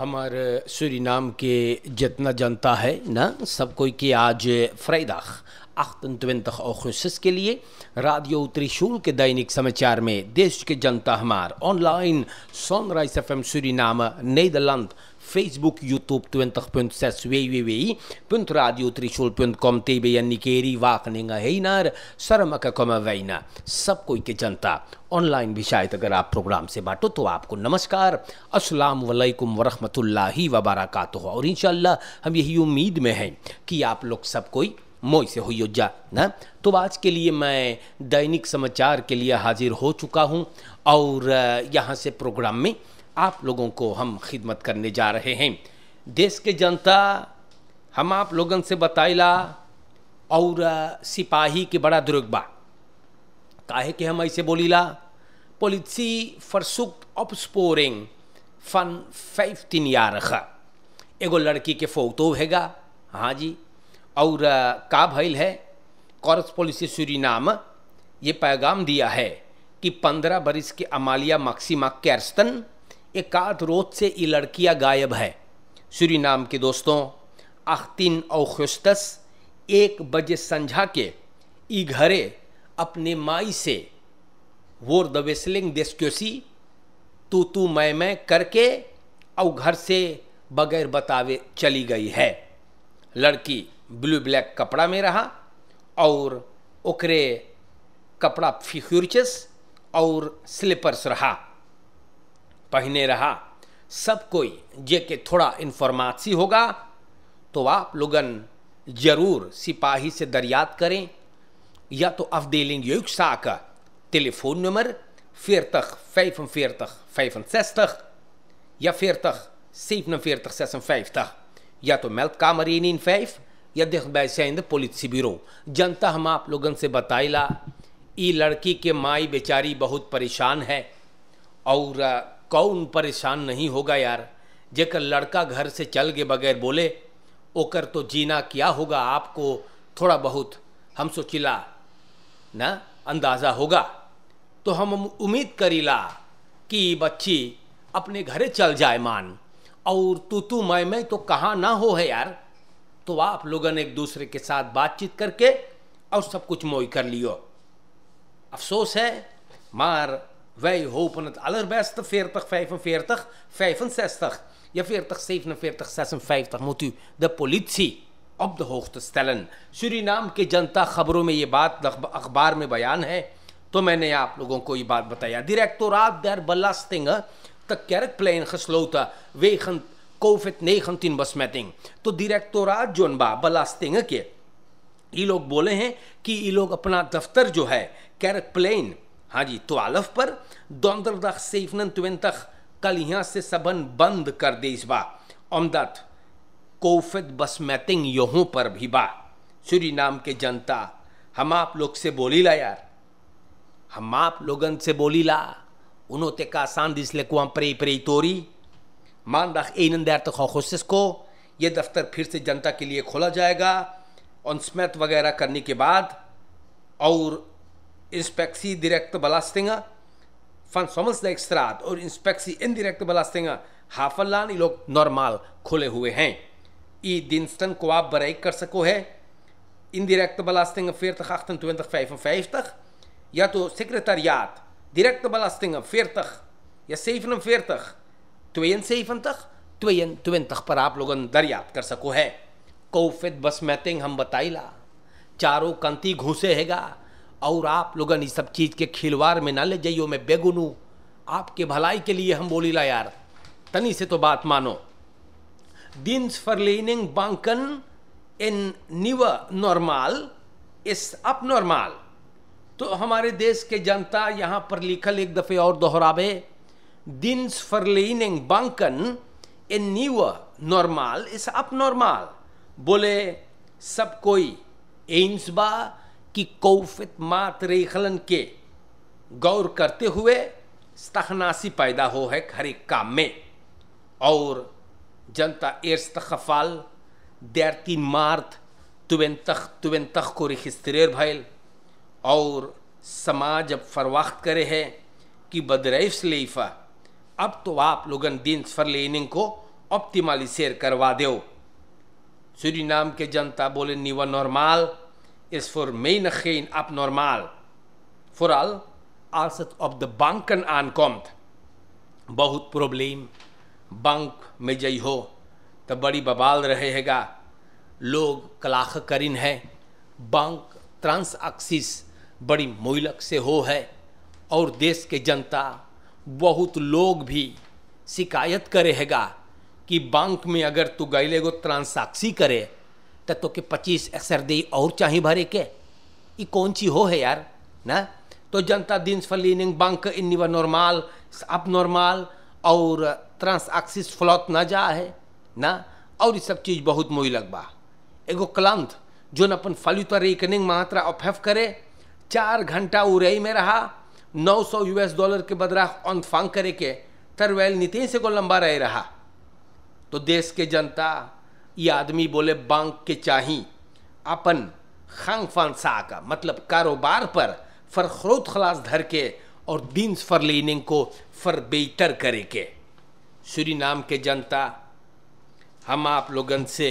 हमारे सूरीनाम के जितना जनता है ना सब कोई के आज फ्रैदाख 28 अगस्त के लिए राडियो त्रिशूल के दैनिक समाचार में देश के जनता हमार online sunrise F M Suriname नई Facebook, YouTube 20.6 www.radiotrishul.com TV Nikeri Wageningen heen Saramaka komen wij naar सब कोई के जनता ऑनलाइन भी शायद अगर आप प्रोग्राम से बांटो तो आपको नमस्कार अस्सलाम वालेकुम वरहमतुल्लाहि वबरकातु और इंशाल्लाह हम यही उम्मीद में हैं कि आप लोग सब कोई मोई से हुई जा ना तो आज के लिए मैं दैनिक समाचार के लिए हाजिर हो चुका हूँ और यहाँ से प्रोग्राम में आप लोगों को हम खिदमत करने जा रहे हैं देश के जनता हम आप लोगों से बताइला और सिपाही के बड़ा दुर्गबा काहे कि हम ऐसे बोलीला पोलिसी फरसुक स्पोरिंग फन या रखा एगो लड़की के फोटो हैगा हाँ जी और का भैल है कॉरस पोलिसी सूरी नाम ये पैगाम दिया है कि पंद्रह बरस के अमालिया मक्सिमा कैरस्तन एकाध रोज से ये लड़कियाँ गायब है श्री नाम के दोस्तों अख्तिन खुशतस एक बजे संझा के ई घरे अपने माई से वोर द वेस्लिंग देस्क्योसी तू तू मैं मैं करके और घर से बगैर बतावे चली गई है लड़की ब्लू ब्लैक कपड़ा में रहा और ओकरे कपड़ा फ्यूचर्स और स्लीपर्स रहा पहने रहा सब कोई जे के थोड़ा इन्फॉर्मासी होगा तो आप लोगन जरूर सिपाही से दरियात करें या तो टेलीफोन नंबर फिर तक 45 फिर तक 40 सेस तक या फिर फिर या तो मेल्थकामर इन फाइव या इन द पुलिस ब्यूरो जनता हम आप लोगन से बताइला ई लड़की के माई बेचारी बहुत परेशान है और कौन परेशान नहीं होगा यार जेकर लड़का घर से चल गए बगैर बोले ओकर तो जीना क्या होगा आपको थोड़ा बहुत हम सोचिला ना अंदाज़ा होगा तो हम उम्मीद करीला कि बच्ची अपने घरे चल जाए मान और तू तू मैं मैं तो कहाँ ना हो है यार तो आप लोग ने एक दूसरे के साथ बातचीत करके और सब कुछ मोई कर लियो अफसोस है मार Wij hopen het allerbeste. 40, 45, 65. Ja, 40, 47, 56 moet u de politie op de hoogte stellen. Suriname के जनता खबरों में ये बात akhbar में bayan hai. To maine aap logon ko ye baat bataya. Directoraat der Belastingen te kerkplein gesloten wegen COVID-19 besmetting. To directoraat जो belastingen ke. Ye log bole hain ki ye log apna daftar jo hai kerkplein हाँ जी तोलफ पर दौंदरदख सेफनन तुवेंतख कल यहाँ से सबन बंद कर दे इस बा अमदत कोफत बसमैतिंग यहों पर भी बा श्री नाम के जनता हम आप लोग से बोली ला यार हम आप लोगन से बोली ला उन्होंने का आसान इसलिए कुआं परे प्रे तोरी मान रख ए नंद तो को ये दफ्तर फिर से जनता के लिए खोला जाएगा ऑन स्मैथ वगैरह करने के बाद और inspectie directe belastingen van Sommelsdijkstraat of inspectie indirecte belastingen हाफलान लोग नॉर्मल खुले हुए zijn. ई diensten को bereik kan सको है indirecte belastingen 40 28 55. ja to secretariaat directe belastingen 40 ja 47 72 22 per आप लोग दरियात कर सको है कौफित बस मैतिंग हम बताइला चारों कंती घुसे हैगा और आप लोगन इस सब चीज़ के खिलवाड़ में ना ले जाइयो मैं बेगुनू आपके भलाई के लिए हम बोली ला यार तनी से तो बात मानो लीनिंग बांकन इन in नॉर्मल इस अप नॉर्मल तो हमारे देश के जनता यहाँ पर लिखल एक दफ़े और दोहरावे दिन्स लीनिंग बांकन इन न्यू नॉर्मल इस अप नॉर्मल बोले सब कोई एम्स बा की कौफित मातरेखलन के गौर करते हुए स्तखनासी पैदा हो है हर एक काम में और जनता एर्स्तखफाल देरती मार्थ तुवें तख तुवें तख को रिखिस्तर भैल और समाज अब फरवाख्त करे है कि बदरैफ लेफा अब तो आप लोगन दिन फर लेनिंग को शेयर करवा दो सूरी नाम के जनता बोले निवा नॉर्माल is voor menigeen abnormaal. Vooral als het op de banken aankomt. बहुत प्रॉब्लम बंक में जई हो तो बड़ी बबाल रहेगा लोग कलाख करीन है बंक ट्रांसअक्सिस बड़ी मोइलक से हो है और देश के जनता बहुत लोग भी शिकायत करेगा कि बैंक में अगर तू गैले को ट्रांसैक्सी करे तो के पच्चीस दे और चाहे भरे के ये कौन सी हो है यार ना तो जनता दिन फलीनिंग बंक व नॉर्मल अप नॉर्मल और ट्रांसआक्सिस फ्लॉत ना जा है ना और ये सब चीज़ बहुत मोई लगबा एगो क्लंथ जो न अपन फलित रिकनिंग मात्रा ऑफ ऑफेफ करे चार घंटा उरई में रहा 900 यूएस डॉलर के बदरा ऑन फंक करे के तरवेल से को लंबा रह रहा तो देश के जनता ये आदमी बोले बैंक के चाही अपन खांग फान सा का मतलब कारोबार पर फरखरोत खलास धर के और दीन्स फर लेनिंग को फर बेटर करे के श्री नाम के जनता हम आप लोगन से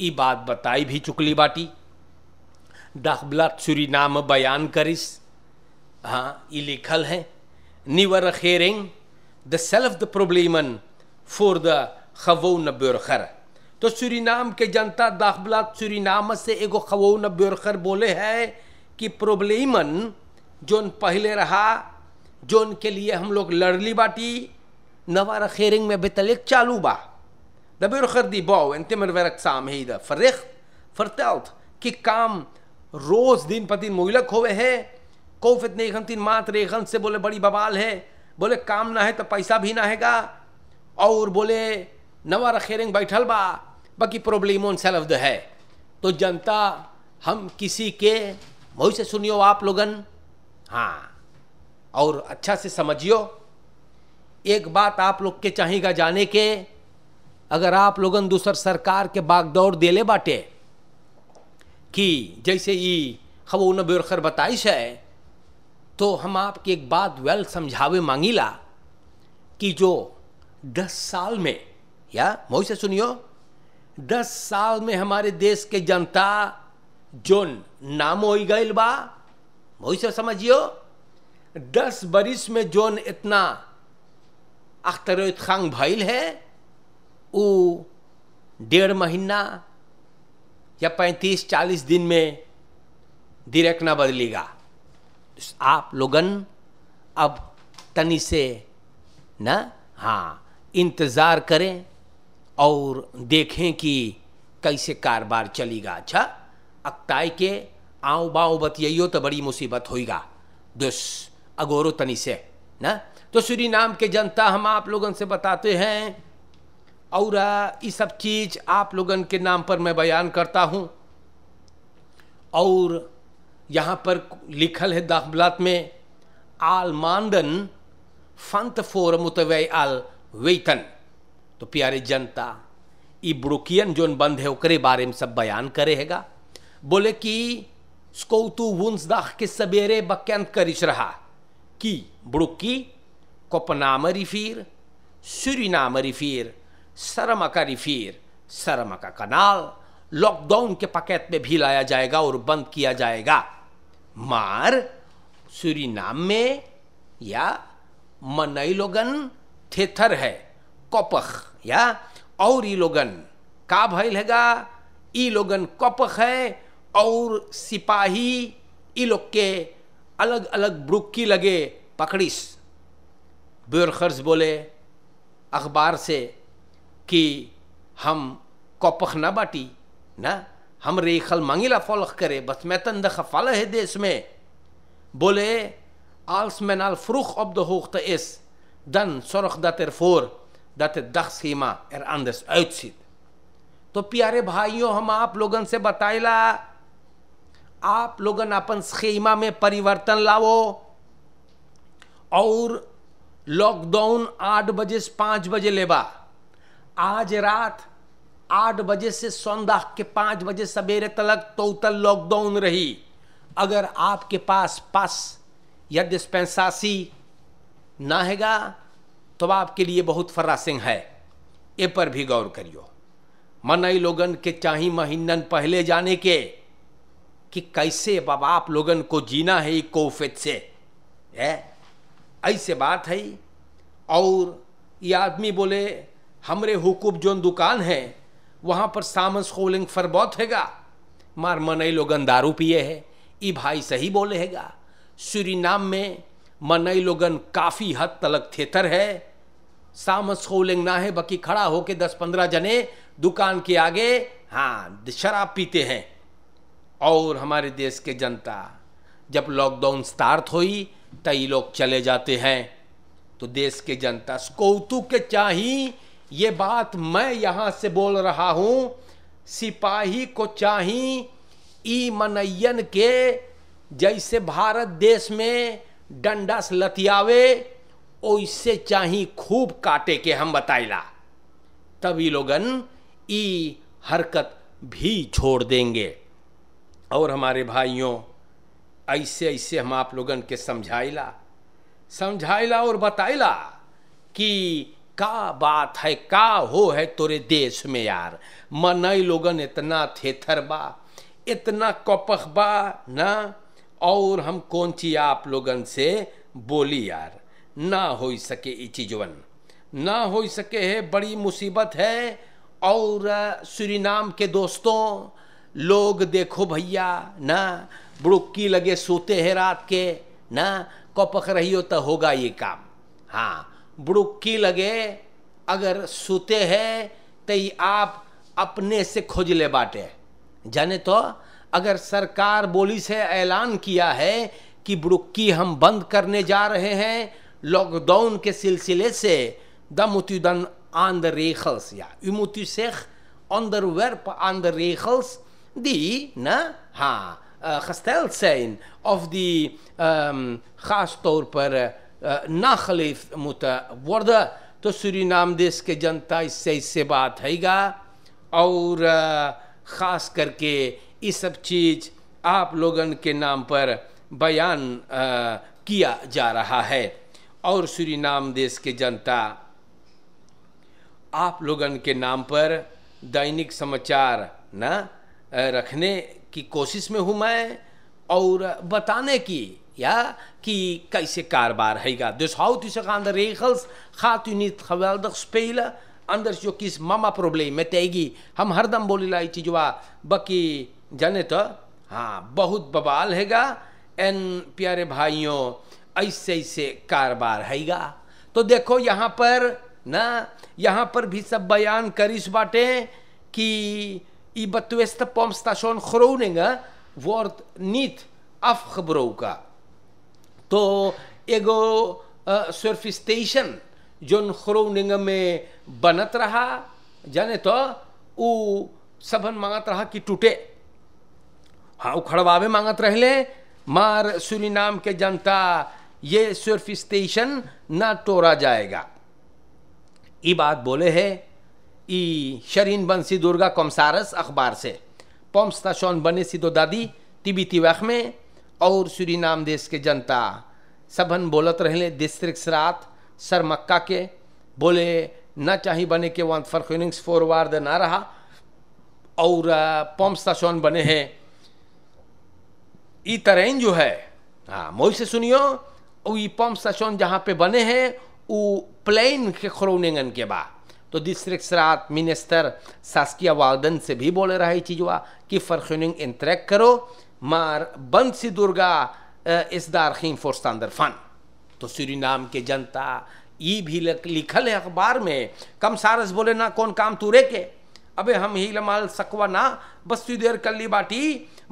ये बात बताई भी चुकली बाटी दाखबलात श्री नाम बयान करिस हाँ ये लिखल है निवर खेरिंग द सेल्फ द प्रोब्लेमन फॉर द खवो न ब्योरखर तो सूरीनाम के जनता दाखिला सूरीनाम से एगो खवौन ब्योरकर बोले है कि प्रॉब्लमन जोन पहले रहा जोन के लिए हम लोग लड़ली बाटी नवार खेरिंग में एक चालू बा दी bör ske de bau, inte ही verksamheter. Förricht, förtält, ki रोज दिन पतिन मुलक होवे है इतने एक तीन मात रेखन से बोले बड़ी बवाल है बोले काम ना है तो पैसा भी ना हैगा और बोले नवा रखेरिंग बैठल बा सेल्फ द है तो जनता हम किसी के वही से सुनियो आप लोगन हाँ और अच्छा से समझियो एक बात आप लोग के चाहेगा जाने के अगर आप लोगन दूसर सरकार के दे देले बाटे कि जैसे ई न बेरखर बताइश है तो हम आपकी एक बात वेल समझावे मांगीला कि जो दस साल में या वही से सुनियो दस साल में हमारे देश के जनता जोन नाम हो गई बा वही से समझियो दस बरिस में जोन इतना अख्तर खांग भइल है वो डेढ़ महीना या पैंतीस चालीस दिन में डिरेक्ट ना बदलेगा आप लोगन अब तनी से ना हाँ इंतज़ार करें और देखें कि कैसे कारोबार चलेगा अच्छा अक्ताय के आओ बाओ बतियो तो बड़ी मुसीबत होगा दुस अगोरो तनी से ना तो श्री नाम के जनता हम आप लोगन से बताते हैं और ये सब चीज़ आप लोगन के नाम पर मैं बयान करता हूँ और यहाँ पर लिखल है दाखबलात में आलमांदन फंत फोर मुतवे आल वेतन तो प्यारे जनता ई ब्रुकियन जो बंद है ओकरे बारे में सब बयान करेगा बोले कि स्कोतु तू के सवेरे बक्यंत करिच रहा कि ब्रुकी कोपनाम रिफिर सूरीनाम रिफिर शर्मा का रिफिर शर्मा का कनाल लॉकडाउन के पकेट में भी लाया जाएगा और बंद किया जाएगा मार सूरीनाम में या मनई लोगन थेथर है कोपख या और ई लोगन का भैल हैगा ई लोगन कप है और सिपाही ई लोग के अलग अलग ब्रुक्की लगे पकड़िस ब्योरखर्स बोले अखबार से कि हम कपख ना बाटी ना हम रेखल मंगीला फॉलख करे बस मैं तंद फल है देश में बोले आल्स मैनाल फ्रुख अब द होख्त इस दन सोरख द तेरफोर dat het dagschema er anders uitziet. तो प्यारे भाइयों हम आप लोगन से बताइला आप लोगन अपन स्कीमा में परिवर्तन लाओ और लॉकडाउन आठ बजे से पाँच बजे लेबा आज रात आठ बजे से सौंदा के पाँच बजे सवेरे तलक तोतल लॉकडाउन रही अगर आपके पास पास या डिस्पेंसासी ना हैगा तो आपके लिए बहुत फर्रा सिंह है ए पर भी गौर करियो मनई लोगन के चाही महीनन पहले जाने के कि कैसे बाबा आप लोगन को जीना है कोफित से है ऐसे बात है और ये आदमी बोले हमरे हुकूब जोन दुकान है वहाँ पर सामस खोलिंग फर बहुत हैगा मार मनई लोगन दारू पिए है ये भाई सही बोले हैगा सूरीनाम में मनई लोगन काफ़ी हद तलक थेतर है सामस को उलेंगना है बाकी खड़ा होके दस पंद्रह जने दुकान के आगे हाँ शराब पीते हैं और हमारे देश के जनता जब लॉकडाउन स्टार्ट हुई तई लोग चले जाते हैं तो देश के जनता कौतुक के चाही ये बात मैं यहाँ से बोल रहा हूँ सिपाही को चाही ई मनयन के जैसे भारत देश में डंडा लतियावे ओसे चाही खूब काटे के हम बताइला तभी लोगन ई हरकत भी छोड़ देंगे और हमारे भाइयों ऐसे ऐसे हम आप लोगन के समझाइला समझाइला और बताइला कि का बात है का हो है तोरे देश में यार मन लोगन इतना थेथर बा इतना कपख बा ना और हम कौन चीज आप लोगन से बोली यार ना हो सके इति जीवन ना हो सके है बड़ी मुसीबत है और सुरीनाम के दोस्तों लोग देखो भैया ना बुड़ुक्की लगे सोते हैं रात के ना कपक रही हो तो होगा ये काम हाँ बुड़ुक्की लगे अगर सोते हैं तो आप अपने से खोज ले बाटे जाने तो अगर सरकार बोली से ऐलान किया है कि बुड़ुक्की हम बंद करने जा रहे हैं lockdown के सिलसिले से dan moet u dan aan de regels. Ja. U moet u zich onderwerpen aan de regels die na, ha, uh, gesteld zijn of die um, gastorper uh, nageleefd moeten worden. तो Suriname देश के जनता इससे इससे बात हैगा और ख़ास करके ये सब चीज़ आप लोगन के नाम पर बयान किया जा रहा है और श्री नाम देश के जनता आप लोगन के नाम पर दैनिक समाचार ना रखने की कोशिश में हूँ मैं और बताने की या कि कैसे कारोबार हैगा दिस हाउ टू zich अंदर रेखल्स खातु नीत खवाल niet geweldig जो किस मामा प्रॉब्लम में तेगी हम हरदम बोली लाई चीज वाह बाकी जाने तो हाँ बहुत बवाल हैगा एन प्यारे भाइयों ऐसे ऐसे कारोबार हैगा तो देखो यहाँ पर ना यहाँ पर भी सब बयान करिस बाटे कि ई बतवेस्त तो एगो सर्फ स्टेशन जो खरोनिंग में बनत रहा जाने तो उ सबन मांगत रहा कि टूटे हाँ उखड़वावे मांगत रहले मार नाम के जनता ये सर्फिस्टेशन ना तोड़ा जाएगा ये बात बोले है ई शरीन बंसी दुर्गा कमसारस अखबार से पोम्स्ता शोन बने सिदो दादी तिबी तिवाख में और श्री नाम देश के जनता सबन बोलत रहले दिस्त्रिक सर मक्का के बोले ना चाहिए बने के वन वार फॉरवर्ड ना रहा और पोम्स्ता शोन बने हैं ई तरह जो है हाँ मोई से सुनियो पंप स्टेशन जहाँ पे बने हैं वो प्लेन के खरोनेगन के बाद तो डिस्ट्रिक्ट सरात मिनिस्टर सास्किया वाल्दन से भी बोले है चीजवा कि फरखनिंग इंतरेक्ट करो मार बंसी दुर्गा इस दारखीम फोर्स्तांदर फन तो श्री नाम के जनता ये भी लिखल है अखबार में कम सारस बोले ना कौन काम तू रे के अब हम ही लमाल सकवा ना बस विदेर कल्ली बाटी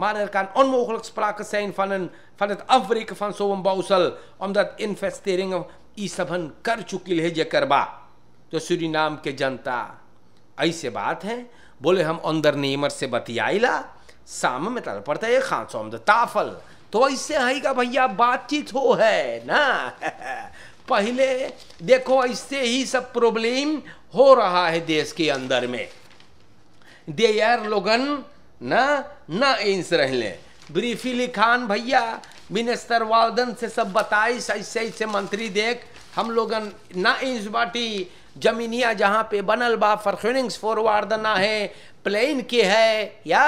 मारे कान ऑन मोहलक स्प्राक सेन फनन फनत अफ्रीक फन सोवम बाउसल ओम दत इन्वेस्टिंग ई सबन कर चुकी ले जे करबा जो सूरी नाम के जनता ऐसे बात है बोले हम अंदर नेमर से बतियाईला साम में तल पड़ता है खान सोम ताफल तो ऐसे है भैया बातचीत हो है ना पहले देखो ऐसे ही सब प्रॉब्लम हो रहा है देश के अंदर में दे यार लोगन ना ना एंस रहले ब्रीफिली खान भैया मिनिस्टर वालदन से सब बताई ऐसे ऐसे मंत्री देख हम लोगन ना इंस बाटी जमीनिया जहाँ पे बनल बा फरखनिंग्स फॉरवर्ड ना है प्लेन के है या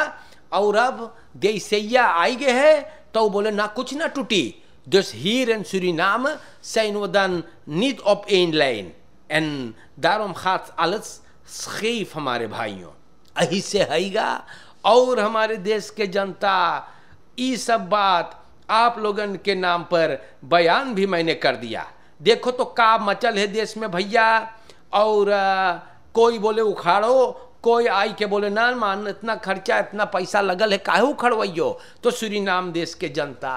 और अब देसैया आई गए है तो बोले ना कुछ ना टूटी दिस हीर एंड सूरी सैन सैनोदन नीत ऑफ एन लाइन एंड दारोम खास अलस खीफ हमारे भाइयों ऐसे से और हमारे देश के जनता ये सब बात आप लोगन के नाम पर बयान भी मैंने कर दिया देखो तो का मचल है देश में भैया और आ, कोई बोले उखाड़ो कोई आई के बोले ना मान इतना खर्चा इतना पैसा लगल है काहे उखड़वैयो तो श्री नाम देश के जनता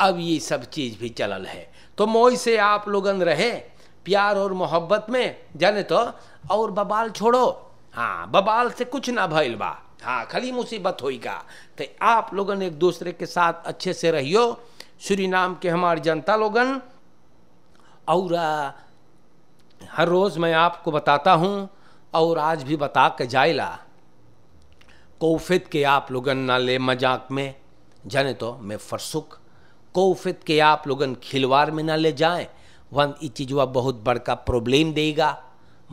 अब ये सब चीज़ भी चलल है तो मोई से आप लोगन रहे प्यार और मोहब्बत में जाने तो और बबाल छोड़ो हाँ बबाल से कुछ ना भइल बा हाँ खाली मुसीबत होगा तो आप लोगन एक दूसरे के साथ अच्छे से रहियो श्री नाम के हमारी जनता लोगन और हर रोज़ मैं आपको बताता हूँ और आज भी बता के जाइला कोफित के आप लोगन ना ले मजाक में जाने तो मैं फरसुख कोफित के आप लोगन खिलवाड़ में ना ले जाएं वन ये चीज़ बहुत बड़का प्रॉब्लम देगा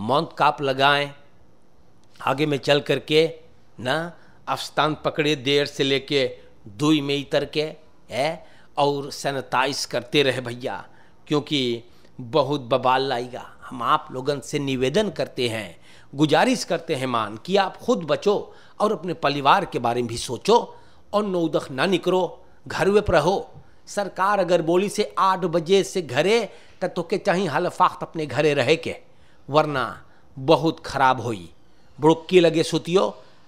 मौत काप लगाएं आगे में चल करके ना अफस्तान पकड़े देर से लेके दुई में इतर के है और सैनिटाइज करते रहे भैया क्योंकि बहुत बबाल लाएगा हम आप लोगों से निवेदन करते हैं गुजारिश करते हैं मान कि आप खुद बचो और अपने परिवार के बारे में भी सोचो और नौदख ना निकलो घर वे पर रहो सरकार अगर बोली से आठ बजे से घरे तो के चाहिए फाख्त अपने घरे रहे के वरना बहुत खराब हुई बुड़ुक्की लगे सुतियो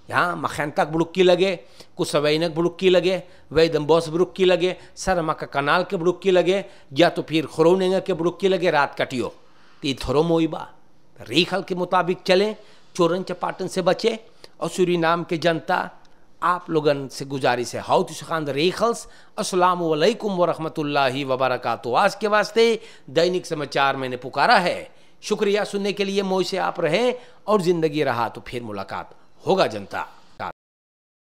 यहाँ तक बुड़ुक्की लगे कुसवैनक बुड़ुक्की लगे दम्बोस बुड़ुक्की लगे सर मक कनाल के बुड़ुक्की लगे या तो फिर खरोनेंगा के बुड़ुक्की लगे रात कटियो ती थरो मोइबा रेखल के मुताबिक चलें चोरन चपाटन से बचे और सूरी नाम के जनता आप लोगन से गुजारिश है हाउ खान रेखल्स असलम वरहमत ला वबरकातु आज के वास्ते दैनिक समाचार मैंने पुकारा है शुक्रिया सुनने के लिए मोह से आप रहें और ज़िंदगी रहा तो फिर मुलाकात होगा जनता